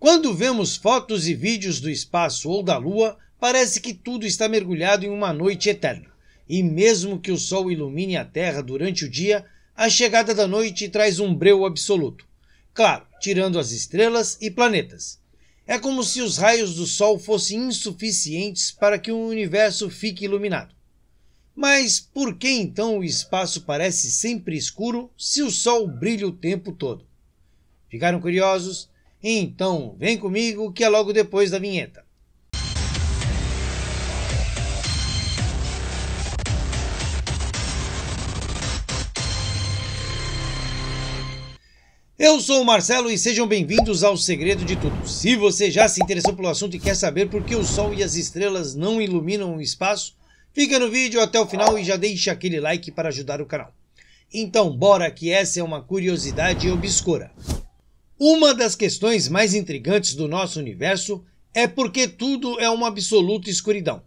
Quando vemos fotos e vídeos do espaço ou da Lua, parece que tudo está mergulhado em uma noite eterna. E mesmo que o Sol ilumine a Terra durante o dia, a chegada da noite traz um breu absoluto. Claro, tirando as estrelas e planetas. É como se os raios do Sol fossem insuficientes para que o universo fique iluminado. Mas por que então o espaço parece sempre escuro se o Sol brilha o tempo todo? Ficaram curiosos? Então, vem comigo que é logo depois da vinheta. Eu sou o Marcelo e sejam bem-vindos ao Segredo de Tudo. Se você já se interessou pelo assunto e quer saber por que o Sol e as estrelas não iluminam o espaço, fica no vídeo até o final e já deixa aquele like para ajudar o canal. Então, bora que essa é uma curiosidade obscura. Uma das questões mais intrigantes do nosso universo é porque tudo é uma absoluta escuridão,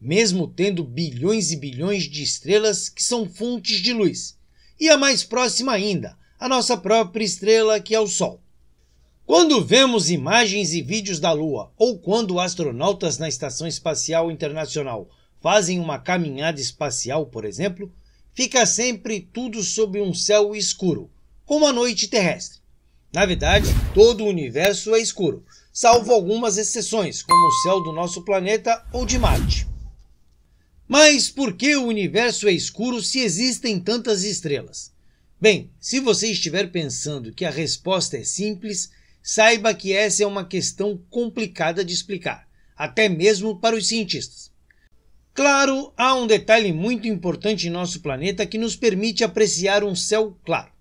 mesmo tendo bilhões e bilhões de estrelas que são fontes de luz, e a mais próxima ainda, a nossa própria estrela que é o Sol. Quando vemos imagens e vídeos da Lua, ou quando astronautas na Estação Espacial Internacional fazem uma caminhada espacial, por exemplo, fica sempre tudo sob um céu escuro, como a noite terrestre. Na verdade, todo o universo é escuro, salvo algumas exceções, como o céu do nosso planeta ou de Marte. Mas por que o universo é escuro se existem tantas estrelas? Bem, se você estiver pensando que a resposta é simples, saiba que essa é uma questão complicada de explicar, até mesmo para os cientistas. Claro, há um detalhe muito importante em nosso planeta que nos permite apreciar um céu claro,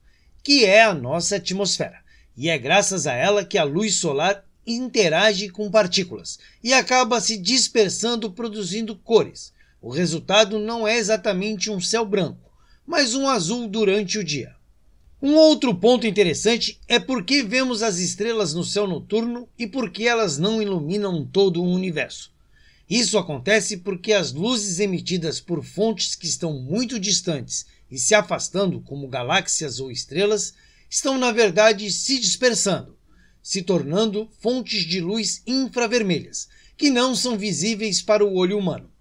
que é a nossa atmosfera. E é graças a ela que a luz solar interage com partículas e acaba se dispersando, produzindo cores. O resultado não é exatamente um céu branco, mas um azul durante o dia. Um outro ponto interessante é por que vemos as estrelas no céu noturno e por que elas não iluminam todo o universo. Isso acontece porque as luzes emitidas por fontes que estão muito distantes e se afastando, como galáxias ou estrelas, estão na verdade se dispersando, se tornando fontes de luz infravermelhas, que não são visíveis para o olho humano.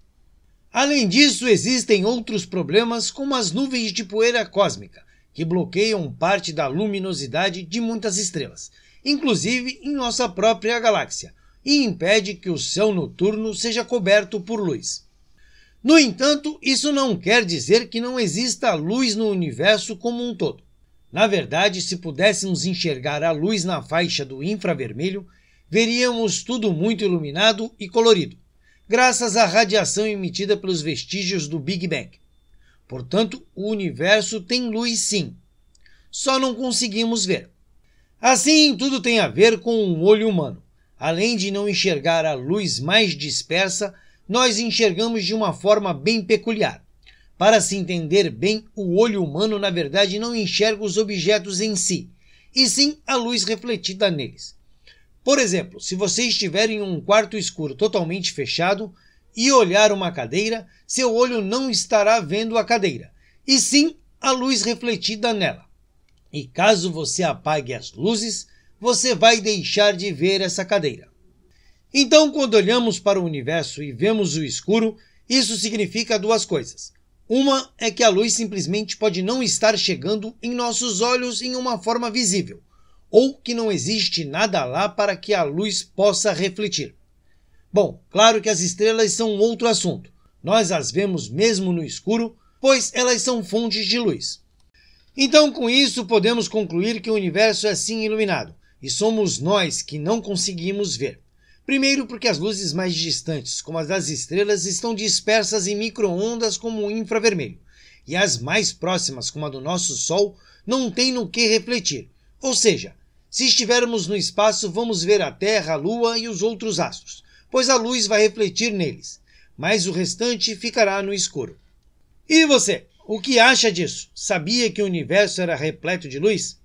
Além disso, existem outros problemas, como as nuvens de poeira cósmica, que bloqueiam parte da luminosidade de muitas estrelas, inclusive em nossa própria galáxia, e impede que o céu noturno seja coberto por luz. No entanto, isso não quer dizer que não exista luz no universo como um todo. Na verdade, se pudéssemos enxergar a luz na faixa do infravermelho, veríamos tudo muito iluminado e colorido, graças à radiação emitida pelos vestígios do Big Bang. Portanto, o universo tem luz sim, só não conseguimos ver. Assim, tudo tem a ver com o um olho humano. Além de não enxergar a luz mais dispersa, nós enxergamos de uma forma bem peculiar. Para se entender bem, o olho humano, na verdade, não enxerga os objetos em si, e sim a luz refletida neles. Por exemplo, se você estiver em um quarto escuro totalmente fechado e olhar uma cadeira, seu olho não estará vendo a cadeira, e sim a luz refletida nela. E caso você apague as luzes, você vai deixar de ver essa cadeira. Então, quando olhamos para o universo e vemos o escuro, isso significa duas coisas. Uma é que a luz simplesmente pode não estar chegando em nossos olhos em uma forma visível, ou que não existe nada lá para que a luz possa refletir. Bom, claro que as estrelas são outro assunto. Nós as vemos mesmo no escuro, pois elas são fontes de luz. Então, com isso, podemos concluir que o universo é sim iluminado, e somos nós que não conseguimos ver. Primeiro, porque as luzes mais distantes, como as das estrelas, estão dispersas em microondas como o infravermelho, e as mais próximas, como a do nosso Sol, não têm no que refletir. Ou seja, se estivermos no espaço, vamos ver a Terra, a Lua e os outros astros, pois a luz vai refletir neles, mas o restante ficará no escuro. E você, o que acha disso? Sabia que o universo era repleto de luz?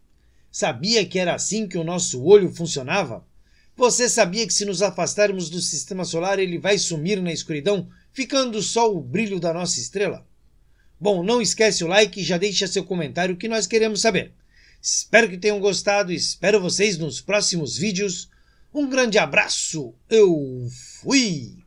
Sabia que era assim que o nosso olho funcionava? Você sabia que se nos afastarmos do sistema solar, ele vai sumir na escuridão, ficando só o brilho da nossa estrela? Bom, não esquece o like e já deixa seu comentário que nós queremos saber. Espero que tenham gostado, espero vocês nos próximos vídeos. Um grande abraço, eu fui!